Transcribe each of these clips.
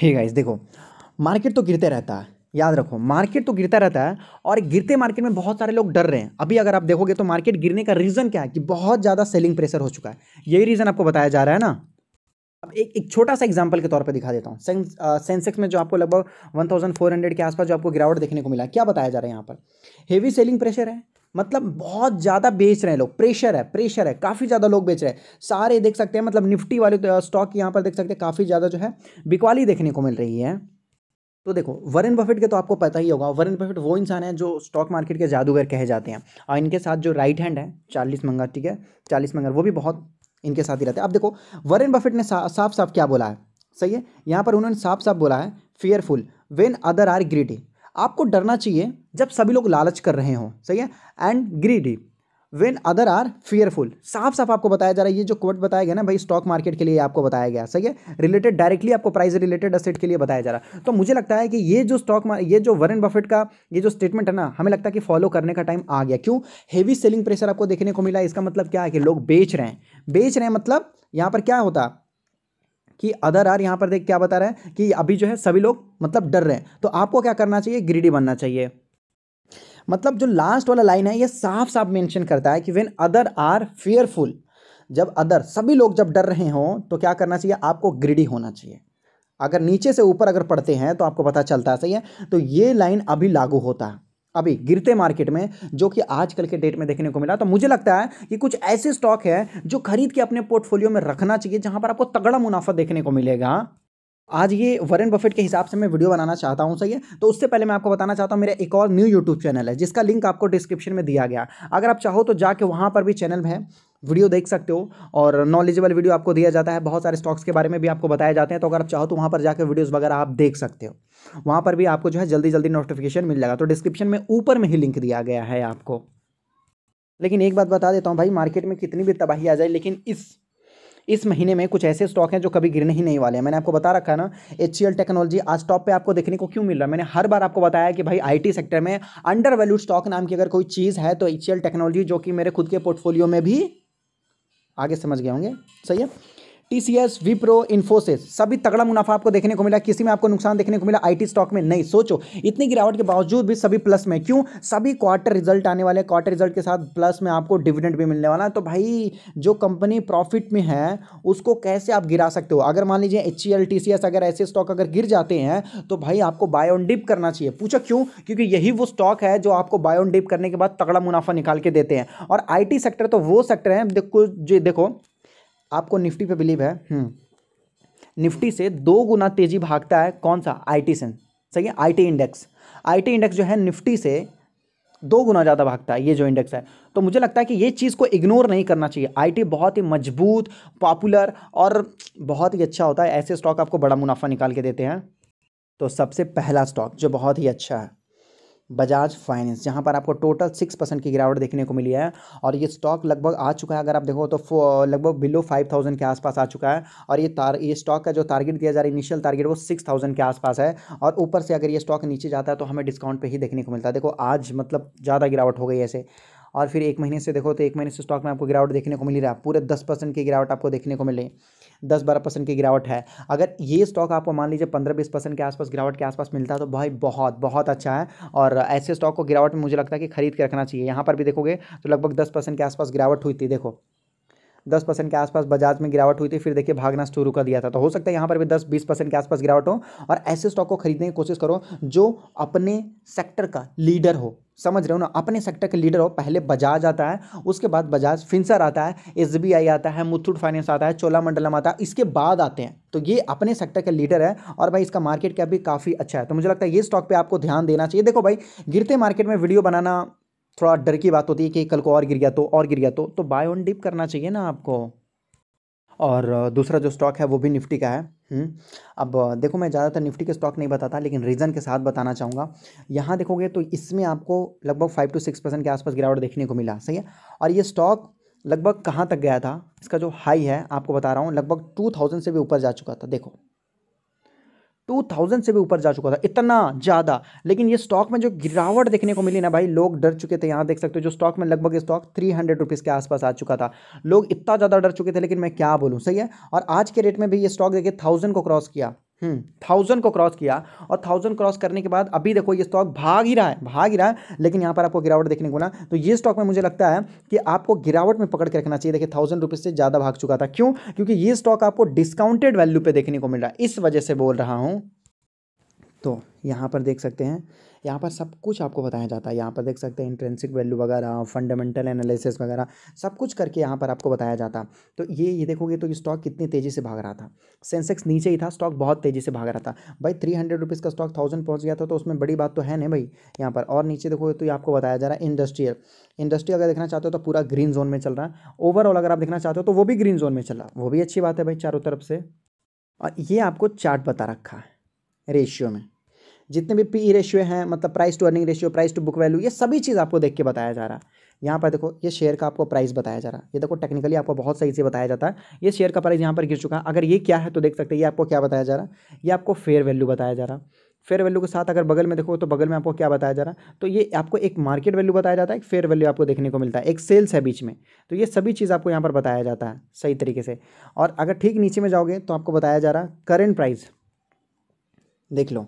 Hey guys देखो market तो गिरते रहता है याद रखो मार्केट तो गिरता रहता है और गिरते मार्केट में बहुत सारे लोग डर रहे हैं अभी अगर आप देखोगे तो मार्केट गिरने का रीज़न क्या है कि बहुत ज़्यादा सेलिंग प्रेशर हो चुका है यही रीज़न आपको बताया जा रहा है ना अब एक एक छोटा सा एग्जांपल के तौर पर दिखा देता हूँ सेंसेक्स में जो आपको लगभग वन के आसपास जो आपको गिरावट देखने को मिला क्या बताया जा रहा है यहाँ पर हेवी सेलिंग प्रेशर है मतलब बहुत ज़्यादा बेच रहे हैं लोग प्रेशर है प्रेशर है काफ़ी ज़्यादा लोग बेच रहे हैं सारे देख सकते हैं मतलब निफ्टी वाले तो, स्टॉक यहाँ पर देख सकते हैं काफ़ी ज़्यादा जो है बिकवाली देखने को मिल रही है तो देखो वरुण बफेट के तो आपको पता ही होगा वरेन बफेट वो इंसान है जो स्टॉक मार्केट के जादूगर कहे जाते हैं और इनके साथ जो राइट हैंड है चालीस मंगर ठीक है चालीस मंगर वो भी बहुत इनके साथ ही रहते हैं अब देखो वरुण बफेट ने साफ साफ क्या बोला है सही है यहाँ पर उन्होंने साफ साफ बोला है fearful when other are greedy आपको डरना चाहिए जब सभी लोग लालच कर रहे हों सही है and greedy when other are fearful साफ साफ आपको बताया जा रहा है ये जो कोट बताया गया ना भाई स्टॉक मार्केट के लिए आपको बताया गया सही है रिलेटेड डायरेक्टली आपको प्राइस रिलेटेड असेट के लिए बताया जा रहा है तो मुझे लगता है कि ये जो स्टॉक ये जो वरन बफेट का ये जो स्टेटमेंट है ना हमें लगता है कि फॉलो करने का टाइम आ गया क्यों हेवी सेलिंग प्रेशर आपको देखने को मिला इसका मतलब क्या है कि लोग बेच रहे हैं बेच रहे हैं मतलब यहाँ पर क्या होता कि अदर आर यहाँ पर देख क्या बता रहा है कि अभी जो है सभी लोग मतलब डर रहे हैं तो आपको क्या करना चाहिए ग्रीडी बनना चाहिए मतलब जो लास्ट वाला लाइन है ये साफ साफ मेंशन करता है कि वेन अदर आर फेयरफुल जब अदर सभी लोग जब डर रहे हों तो क्या करना चाहिए आपको ग्रीडी होना चाहिए अगर नीचे से ऊपर अगर पढ़ते हैं तो आपको पता चलता है सही है तो ये लाइन अभी लागू होता है अभी गिरते मार्केट में जो कि आजकल के डेट में देखने को मिला तो मुझे लगता है कि कुछ ऐसे स्टॉक है जो खरीद के अपने पोर्टफोलियो में रखना चाहिए जहां पर आपको तगड़ा मुनाफा देखने को मिलेगा आज ये वरेन बफेट के हिसाब से मैं वीडियो बनाना चाहता हूँ सही है तो उससे पहले मैं आपको बताना चाहता हूँ मेरा एक और न्यू यूट्यूब चैनल है जिसका लिंक आपको डिस्क्रिप्शन में दिया गया अगर आप चाहो तो जाके वहाँ पर भी चैनल है वीडियो देख सकते हो और नॉलेजेबल वीडियो आपको दिया जाता है बहुत सारे स्टॉक्स के बारे में भी आपको बताया जाते हैं तो अगर आप चाहो तो वहाँ पर जाकर वीडियोस वगैरह आप देख सकते हो वहाँ पर भी आपको जो है जल्दी जल्दी नोटिफिकेशन मिल जाएगा तो डिस्क्रिप्शन में ऊपर में ही लिंक दिया गया है आपको लेकिन एक बात बता देता हूँ भाई मार्केट में कितनी भी तबाही आ जाए लेकिन इस इस महीने में कुछ ऐसे स्टॉक हैं जो कभी गिरने ही नहीं वाले हैं मैंने आपको बता रखा है ना एच टेक्नोलॉजी आज टॉप पे आपको देखने को क्यों मिल रहा है मैंने हर बार आपको बताया कि भाई आईटी सेक्टर में अंडर वैल्यूड स्टॉक नाम की अगर कोई चीज़ है तो एच टेक्नोलॉजी जो कि मेरे खुद के पोर्टफोलियो में भी आगे समझ गए होंगे सही है टीसीएस विप्रो इन्फोसिस सभी तगड़ा मुनाफा आपको देखने को मिला किसी में आपको नुकसान देखने को मिला आईटी स्टॉक में नहीं सोचो इतनी गिरावट के बावजूद भी सभी प्लस में क्यों सभी क्वार्टर रिजल्ट आने वाले क्वार्टर रिजल्ट के साथ प्लस में आपको डिविडेंड भी मिलने वाला है तो भाई जो कंपनी प्रॉफिट में है उसको कैसे आप गिरा सकते हो अगर मान लीजिए एच सी अगर ऐसे स्टॉक अगर गिर जाते हैं तो भाई आपको बाय ऑन डिप करना चाहिए पूछा क्यों क्योंकि यही वो स्टॉक है जो आपको बाय ऑन डिप करने के बाद तगड़ा मुनाफा निकाल के देते हैं और आई सेक्टर तो वो सेक्टर है देखो आपको निफ्टी पे बिलीव है हम्म। निफ्टी से दो गुना तेजी भागता है कौन सा आई टी सेंस सही I T index I T index जो है निफ्टी से दो गुना ज़्यादा भागता है ये जो इंडेक्स है तो मुझे लगता है कि ये चीज़ को इग्नोर नहीं करना चाहिए आईटी बहुत ही मजबूत पॉपुलर और बहुत ही अच्छा होता है ऐसे स्टॉक आपको बड़ा मुनाफा निकाल के देते हैं तो सबसे पहला स्टॉक जो बहुत ही अच्छा है बजाज फाइनेंस यहाँ पर आपको टोटल सिक्स परसेंट की गिरावट देखने को मिली है और ये स्टॉक लगभग आ चुका है अगर आप देखो तो लगभग बिलो फाइव थाउजेंड के आसपास आ चुका है और ये तार ये स्टॉक का जो टारगेट दिया जा रहा है इनिशियल टारगेट वो सिक्स थाउजेंड के आसपास है और ऊपर से अगर ये स्टॉक नीचे जाता है तो हमें डिस्काउंट पर ही देखने को मिलता है देखो आज मतलब ज़्यादा गिरावट हो गई ऐसे और फिर एक महीने से देखो तो एक महीने से स्टॉक में आपको गिरावट देखने को मिली रहा है पूरे दस परसेंट की गिरावट आपको देखने को मिली दस बारह परसेंट की गिरावट है अगर ये स्टॉक आपको मान लीजिए पंद्रह बीस परसेंट के आसपास गिरावट के आसपास मिलता है तो भाई बहुत बहुत अच्छा है और ऐसे स्टॉक को गिरावट में मुझे लगता है कि खरीद के रखना चाहिए यहाँ पर भी देखोगे तो लगभग दस परसेंट के आसपास गिरावट हुई थी देखो दस परसेंट के आसपास बजाज में गिरावट हुई थी फिर देखिए भागना शुरू कर दिया था तो हो सकता है यहाँ पर भी दस बीस परसेंट के आसपास गिरावट हो और ऐसे स्टॉक को खरीदने की कोशिश करो जो अपने सेक्टर का लीडर हो समझ रहे हो ना अपने सेक्टर के लीडर हो पहले बजाज आता है उसके बाद बजाज फिंसर आता है एस आता है मुथूट फाइनेंस आता है चोला मंडलम आता है इसके बाद आते हैं तो ये अपने सेक्टर का लीडर है और भाई इसका मार्केट कैप भी काफ़ी अच्छा है तो मुझे लगता है ये स्टॉक पर आपको ध्यान देना चाहिए देखो भाई गिरते मार्केट में वीडियो बनाना थोड़ा डर की बात होती है कि कल को और गिर गया तो और गिर गया तो, तो बाय ऑन डिप करना चाहिए ना आपको और दूसरा जो स्टॉक है वो भी निफ्टी का है हम्म, अब देखो मैं ज़्यादातर निफ्टी के स्टॉक नहीं बताता लेकिन रीज़न के साथ बताना चाहूँगा यहाँ देखोगे तो इसमें आपको लगभग फाइव टू सिक्स परसेंट के आसपास गिरावट देखने को मिला सही है और ये स्टॉक लगभग कहाँ तक गया था इसका जो हाई है आपको बता रहा हूँ लगभग टू थाउजेंड से भी ऊपर जा चुका था देखो 2000 से भी ऊपर जा चुका था इतना ज़्यादा लेकिन ये स्टॉक में जो गिरावट देखने को मिली ना भाई लोग डर चुके थे यहाँ देख सकते हो जो स्टॉक में लगभग स्टॉक थ्री हंड्रेड रुपीज़ के आसपास आ चुका था लोग इतना ज़्यादा डर चुके थे लेकिन मैं क्या बोलूँ सही है और आज के रेट में भी ये स्टॉक देखिए थाउजेंड को क्रॉस किया थाउजेंड हम्म, को क्रॉस किया और थाउजेंड क्रॉस करने के बाद अभी देखो ये स्टॉक भाग ही रहा है भाग ही रहा है लेकिन यहाँ पर आपको गिरावट देखने को ना तो ये स्टॉक में मुझे लगता है कि आपको गिरावट में पकड़ के रखना चाहिए देखिए थाउजेंड रुपीज़ से ज़्यादा भाग चुका था क्यों क्योंकि ये स्टॉक आपको डिस्काउंटेड वैल्यू पर देखने को मिल रहा है इस वजह से बोल रहा हूँ तो यहाँ पर देख सकते हैं यहाँ पर सब कुछ आपको बताया जाता है यहाँ पर देख सकते हैं इंट्रेंसिक वैल्यू वगैरह फंडामेंटल एनालिसिस वगैरह सब कुछ करके यहाँ पर आपको बताया जाता तो ये ये देखोगे तो ये स्टॉक कितनी तेज़ी से भाग रहा था सेंसेक्स नीचे ही था स्टॉक बहुत तेज़ी से भाग रहा था भाई थ्री हंड्रेड रुपीज़ का स्टॉक थाउजेंड पहुँच गया था तो उसमें बड़ी बात तो है ना भाई यहाँ पर और नीचे देखोगे तो ये आपको बताया जा रहा है इंडस्ट्रियल इंडस्ट्री अगर देखना चाहते हो तो पूरा ग्रीन जोन में चल रहा है ओवरऑल अगर आप देखना चाहते हो तो वो भी ग्रीन जोन में चल रहा है वो भी अच्छी बात है भाई चारों तरफ से और ये आपको चार्ट बता रखा है रेशियो में जितने भी पी रेशियो हैं मतलब price to earning ratio price to book value ये सभी चीज़ आपको देख के बताया जा रहा है यहाँ पर देखो ये शेयर का आपको प्राइस बताया जा रहा है ये देखो टेक्निकली आपको बहुत सही से बताया जाता है ये शेयर का प्राइस यहाँ पर गिर चुका है अगर ये क्या है तो देख सकते हैं ये आपको क्या बताया जा रहा है ये आपको फेयर वैल्यू बताया जा रहा है फेयर वैल्यू के साथ अगर बगल में देखो तो बगल में आपको क्या बताया जा रहा है तो ये आपको एक मार्केट वैल्यू बताया जाता है एक फेयर वैल्यू आपको देखने को मिलता है एक सेल्स है बीच में तो ये सभी चीज़ आपको यहाँ पर बताया जाता है सही तरीके से और अगर ठीक नीचे में जाओगे तो आपको बताया जा रहा करेंट प्राइस देख लो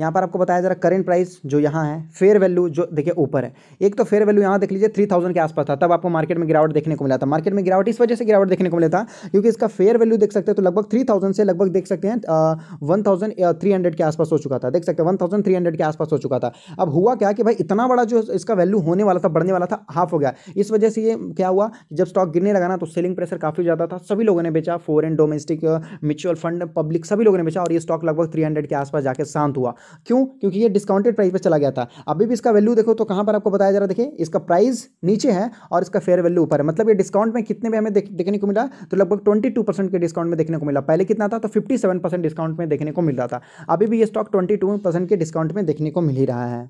यहाँ पर आपको बताया जा रहा करेंट प्राइस जो यहाँ है फेयर वैल्यू जो देखिए ऊपर है एक तो फेयर वैल्यू यहाँ देख लीजिए थ्री थाउजेंड के आसपास था तब आपको मार्केट में गिरावट देखने को मिला था मार्केट में गिरावट इस वजह से गिरावट देखने को मिला था क्योंकि इसका फेयर वैल्यू देख सकते हैं तो लगभग थ्री थाउजेंड से लगभग देख सकते हैं वन थाउजेंड थ्री हंड्रेड के आसपास हो चुका था देख सकते हैं वन थाउजेंड थ्री हंड्रेड के आसपास हो चुका था अब हुआ क्या कि भाई इतना बड़ा जो इसका वैल्यू होने वाला था बढ़ने वाला था हाफ हो गया इस वजह से ये क्या हुआ जब स्टॉक गिरने लगा ना तो सेलिंग प्रेशर काफ़ी ज़्यादा था सभी लोगों ने बेचा foreign domestic mutual fund public सभी लोगों ने बेचा और ये स्टॉक लगभग थ्री के आसपास जाकर शांत हुआ क्यों क्योंकि ये डिस्काउंटेड प्राइस पर चला गया था अभी भी इसका वैल्यू देखो तो कहाँ पर आपको बताया जा रहा है देखिए इसका प्राइस नीचे है और इसका फेयर वैल्यू ऊपर है मतलब ये डिस्काउंट में कितने में हमें देखने को मिला तो लगभग ट्वेंटी टू परसेंट के डिस्काउंट में देखने को मिला पहले कितना था तो फिफ्टी सेवन परसेंट डिस्काउंट में देखने को मिल रहा था अभी भी ये स्टॉक ट्वेंटी टू परसेंट के डिस्काउंट में देखने को मिल ही रहा है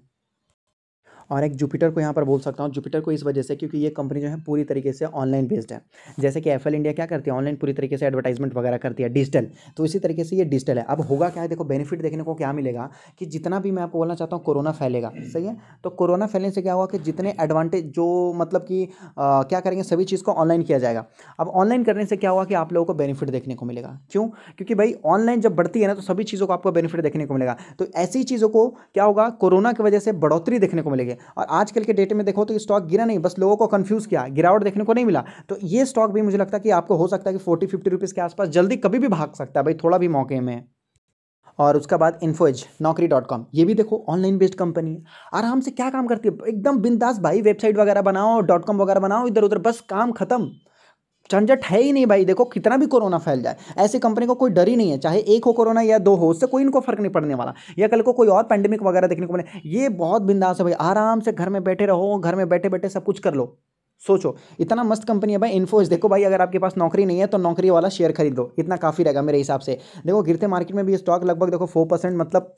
और एक जुपिटर को यहाँ पर बोल सकता हूँ जुपिटर को इस वजह से क्योंकि ये कंपनी जो है पूरी तरीके से ऑनलाइन बेस्ड है जैसे कि एफ इंडिया क्या करती है ऑनलाइन पूरी तरीके से एडवर्टाइजमेंट वगैरह करती है डिजिटल तो इसी तरीके से ये डिजिटल है अब होगा क्या है देखो बेनिफिट देखने को क्या मिलेगा कि जितना भी मैं आपको बोलना चाहता हूँ कोरोना फैलेगा सही है तो कोरोना फैलने से क्या होगा कि जितने एडवांटेज जो मतलब कि क्या करेंगे सभी चीज़ को ऑनलाइन किया जाएगा अब ऑनलाइन करने से क्या होगा कि आप लोगों को बेनिफिट देखने को मिलेगा क्यों क्योंकि भाई ऑनलाइन जब बढ़ती है ना तो सभी चीज़ों को आपको बेनिफिट देखने को मिलेगा तो ऐसी चीज़ों को क्या होगा कोरोना की वजह से बढ़ोतरी देखने को मिलेगी और आजकल के डेट में देखो तो स्टॉक गिरा नहीं बस लोगों को कंफ्यूज किया गिरावट देखने को नहीं मिला तो ये स्टॉक भी मुझे लगता है कि आपको हो सकता है कि फोर्टी फिफ्टी रुपीज़ के आसपास जल्दी कभी भी भाग सकता है भाई थोड़ा भी मौके में और उसका बाद इन्फोएज नौकरी डॉट कॉम ये भी देखो ऑनलाइन बेस्ड कंपनी है आराम से क्या काम करती है एकदम बिंदास भाई वेबसाइट वगैरह बनाओ डॉट कॉम वगैरह बनाओ इधर उधर बस काम खत्म झंझट है ही नहीं भाई देखो कितना भी कोरोना फैल जाए ऐसी कंपनी को कोई डर ही नहीं है चाहे एक हो कोरोना या दो हो उससे कोई इनको फर्क नहीं पड़ने वाला या कल को कोई और पैंडेमिक वगैरह देखने को मिले ये बहुत बिंदास है भाई आराम से घर में बैठे रहो घर में बैठे बैठे सब कुछ कर लो सोचो इतना मस्त कंपनी है भाई इन्फोज देखो भाई अगर आपके पास नौकरी नहीं है तो नौकरी वाला शेयर खरीद इतना काफ़ी रहेगा मेरे हिसाब से देखो गिरते मार्केट में भी स्टॉक लगभग देखो फोर परसेंट मतलब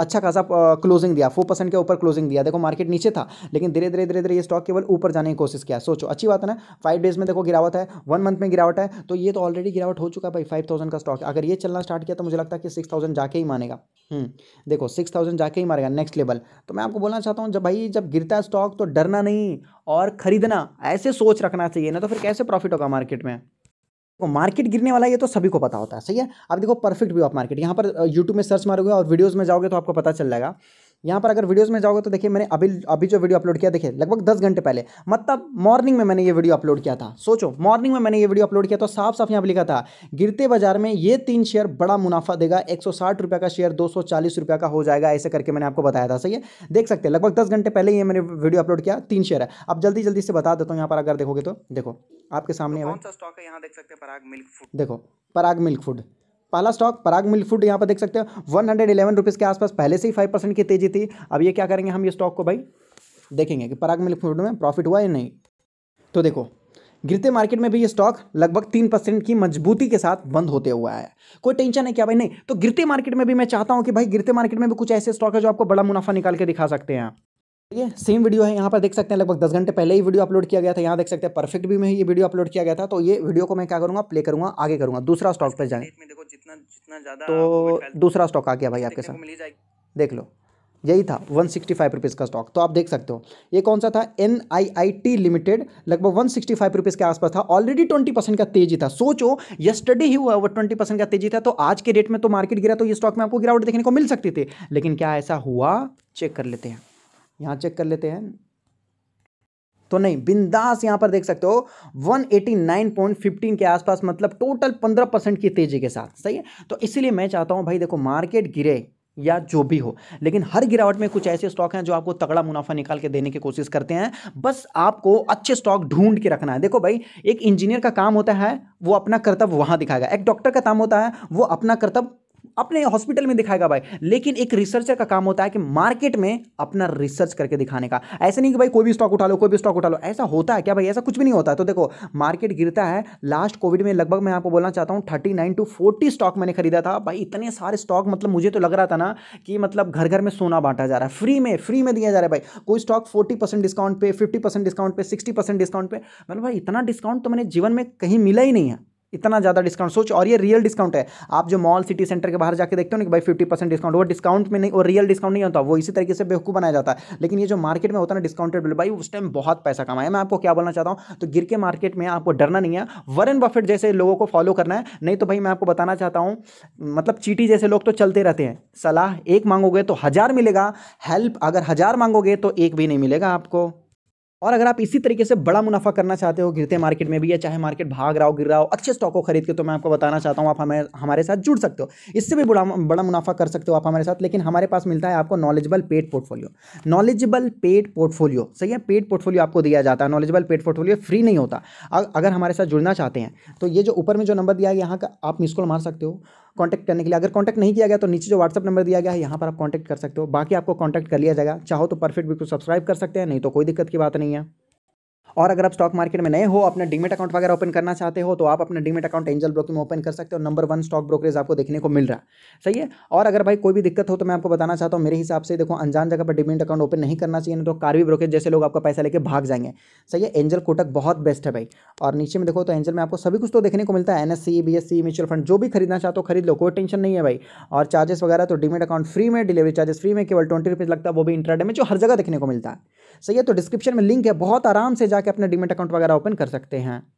अच्छा खासा क्लोजिंग दिया फोर परसेंट के ऊपर क्लोजिंग दिया देखो मार्केट नीचे था लेकिन धीरे धीरे धीरे धीरे ये स्टॉक केवल ऊपर जाने की कोशिश किया सोचो अच्छी बात है ना फाइव डेज में देखो गिरावट है वन मंथ में गिरावट है तो ये तो ऑलरेडी गिरावट हो चुका है भाई फाइव थाउजेंड का स्टॉक अगर ये चलना स्टार्ट किया तो मुझे लगता है कि सिक्स थाउजेंड जाके ही मानेगा हम्म, देखो सिक्स थाउजेंड जाके ही मारेगा नेक्स्ट लेवल तो मैं आपको बोलना चाहता हूँ जब भाई जब गिरता है स्टॉक तो डरना नहीं और खरीदना ऐसे सोच रखना चाहिए ना तो फिर कैसे प्रॉफिट होगा मार्केट में मार्केट गिरने वाला ये तो सभी को पता होता है सही है आप देखो परफेक्ट व्यू ऑफ मार्केट यहाँ पर यूट्यूब uh, में सर्च मारोगे और वीडियोज़ में जाओगे तो आपको पता चल जाएगा यहाँ पर अगर वीडियोस में जाओगे तो देखिए मैंने अभी अभी जो वीडियो अपलोड किया देखिए लगभग दस घंटे पहले मतलब मॉर्निंग में मैंने ये वीडियो अपलोड किया था सोचो मॉर्निंग में मैंने ये वीडियो अपलोड किया तो साफ साफ यहाँ पर लिखा था गिरते बाजार में ये तीन शेयर बड़ा मुनाफा देगा एक रुपया का शेयर दो रुपया का हो जाएगा ऐसे करके मैंने आपको बताया था सही है देख सकते हैं लगभग दस घंटे पहले ये मैंने वीडियो अपलोड किया तीन शेयर है अब जल्दी जल्दी से बता देता हूँ यहाँ पर अगर देखोगे तो देखो आपके सामने तो कौन सा स्टॉक है यहाँ देख सकते हैं पराग मिल्क फूड देखो पराग मिल्क फूड पहला स्टॉक पराग मिल फूड यहाँ पर देख सकते हो वन हंड्रेड इलेवन रुपीज़ के आसपास पहले से ही फाइव परसेंट की तेजी थी अब ये क्या करेंगे हम ये स्टॉक को भाई देखेंगे कि पराग मिल फूड में प्रॉफिट हुआ या नहीं तो देखो गिरते मार्केट में भी ये स्टॉक लगभग तीन परसेंट की मजबूती के साथ बंद होते हुआ है कोई टेंशन है क्या भाई नहीं तो गिरते मार्केट में भी मैं चाहता हूँ कि भाई गिरते मार्केट में भी कुछ ऐसे स्टॉक है जो आपको बड़ा मुनाफा निकाल के दिखा सकते हैं ये सेम वीडियो है यहाँ पर देख सकते हैं लगभग दस घंटे पहले ही वीडियो अपलोड किया गया था यहाँ देख सकते हैं परफेक्ट भी में ही ये वीडियो अपलोड किया गया था तो ये वीडियो को मैं क्या करूँगा प्ले करूँगा आगे करूँगा दूसरा स्टॉक पर जाए जितना जितना ज़्यादा तो दूसरा स्टॉक आ गया भाई आपके साथ देख लो यही था वन सिक्सटी फाइव रुपीज़ का स्टॉक तो आप देख सकते हो ये कौन सा था N I I T limited लगभग वन सिक्सटी फाइव रुपीज़ के आसपास था ऑलरेडी ट्वेंटी परसेंट का तेजी था सोचो यस्टडे ही हुआ वो ट्वेंटी परसेंट का तेजी था तो आज के डेट में तो मार्केट गिरा तो ये स्टॉक में आपको गिरावट देखने को मिल सकती थी लेकिन क्या ऐसा हुआ चेक कर लेते हैं यहाँ चेक कर लेते हैं तो नहीं बिंदास यहां पर देख सकते हो 189.15 के आसपास मतलब टोटल 15 परसेंट की तेजी के साथ सही है तो इसलिए मैं चाहता हूं भाई देखो मार्केट गिरे या जो भी हो लेकिन हर गिरावट में कुछ ऐसे स्टॉक हैं जो आपको तगड़ा मुनाफा निकाल के देने की कोशिश करते हैं बस आपको अच्छे स्टॉक ढूंढ के रखना है देखो भाई एक इंजीनियर का काम होता है वो अपना कर्तव्य वहां दिखाएगा एक डॉक्टर का काम होता है वो अपना कर्तव्य अपने हॉस्पिटल में दिखाएगा भाई लेकिन एक रिसर्चर का काम होता है कि मार्केट में अपना रिसर्च करके दिखाने का ऐसा नहीं कि भाई कोई भी स्टॉक उठा लो कोई भी स्टॉक उठा लो ऐसा होता है क्या भाई ऐसा कुछ भी नहीं होता तो देखो मार्केट गिरता है लास्ट कोविड में लगभग मैं आपको बोलना चाहता हूँ thirty nine to forty stock मैंने खरीदा था भाई इतने सारे स्टॉक मतलब मुझे तो लग रहा था ना कि मतलब घर घर में सोना बांटा जा रहा है फ्री में फ्री में दिया जा रहा है भाई कोई स्टॉक फोर्टी परसेंट डिस्काउंट पे फिफ्टी परसेंट डिस्काउंट पे सिक्सटी परसेंट डिस्काउंट पे मतलब भाई इतना डिस्काउंट तो मैंने जीवन में कहीं मिला ही नहीं है इतना ज़्यादा डिस्काउंट सोच और ये रियल डिस्काउंट है आप जो मॉल सिटी सेंटर के बाहर जाके देखते हो ना कि भाई फिफ्टी परसेंट डिस्काउंट वो डिस्काउंट में नहीं और रियल डिस्काउंट नहीं होता वो इसी तरीके से बेवकूफ़ बनाया जाता है लेकिन ये जो मार्केट में होता है ना डिस्काउंटेड बिल भाई उस टाइम बहुत पैसा कमाया मैं आपको क्या बोलना चाहता हूँ तो गिर के मार्केट में आपको डरना नहीं है वरन बफेट जैसे लोगों को फॉलो करना है नहीं तो भाई मैं आपको बताना चाहता हूँ मतलब चीटी जैसे लोग तो चलते रहते हैं सलाह एक मांगोगे तो हज़ार मिलेगा हेल्प अगर हज़ार मांगोगे तो एक भी नहीं मिलेगा आपको और अगर आप इसी तरीके से बड़ा मुनाफा करना चाहते हो गिरते मार्केट में भी या चाहे मार्केट भाग रहा हो गिर रहा हो अच्छे स्टॉक को खरीद के तो मैं आपको बताना चाहता हूँ आप हमें हमारे साथ जुड़ सकते हो इससे भी बड़ा बड़ा मुनाफा कर सकते हो आप हमारे साथ लेकिन हमारे पास मिलता है आपको knowledgeable paid portfolio knowledgeable paid portfolio सही है पेड पोर्टफोलियो आपको दिया जाता है नॉलेजेबल पेड पोर्टफोलियो फ्री नहीं होता अगर हमारे साथ जुड़ना चाहते हैं तो ये जो ऊपर में जो नंबर दिया गया यहाँ का आप मिस कॉल मार सकते हो कॉन्टैक्ट करने के लिए अगर कॉन्टैक्ट नहीं किया गया तो नीचे जो व्हाट्सअप नंबर दिया गया है यहाँ पर आप कॉन्टैक्ट कर सकते हो बाकी आपको कॉन्टैक्ट कर लिया जाएगा चाहो तो परफेक्ट बिल्कुल सब्सक्राइब कर सकते हैं नहीं तो कोई दिक्कत की बात नहीं rainha. और अगर आप स्टॉक मार्केट में नए हो अपना डिमेट अकाउंट वगैरह ओपन करना चाहते हो तो आप अपना डिमेट अकाउंट एंजल ब्रोकिंग में ओपन कर सकते हो नंबर वन स्टॉक ब्रोकरेज आपको देखने को मिल रहा है सही है और अगर भाई कोई भी दिक्कत हो तो मैं आपको बताना चाहता हूँ मेरे हिसाब से देखो अनजान जगह पर डिमेट अकाउंट ओपन नहीं करना चाहिए तो कार्वी ब्रोकेज जैसे लोग आपका पैसा लेकर भाग जाएंगे सही है एंजल कोटक बहुत बेस्ट है भाई और नीचे में देखो तो एंजल में आपको सभी कुछ तो देखने को मिलता है N S C B S C mutual fund जो भी खरीदना चाहते हो खरीद लो कोई टेंशन नहीं है भाई और चार्जेस वगैरह तो डिमेट अकाउंट फ्री में डिलीवरी चार्जेस फ्री में केवल ट्वेंटी रुपीज़ लगता है वो भी इंटरडे में जो हर जगह देखने को मिलता है सही है तो डिस्क्रिप्शन में लिंक है बहुत आराम से जाकर अपना डीमेट अकाउंट वगैरह ओपन कर सकते हैं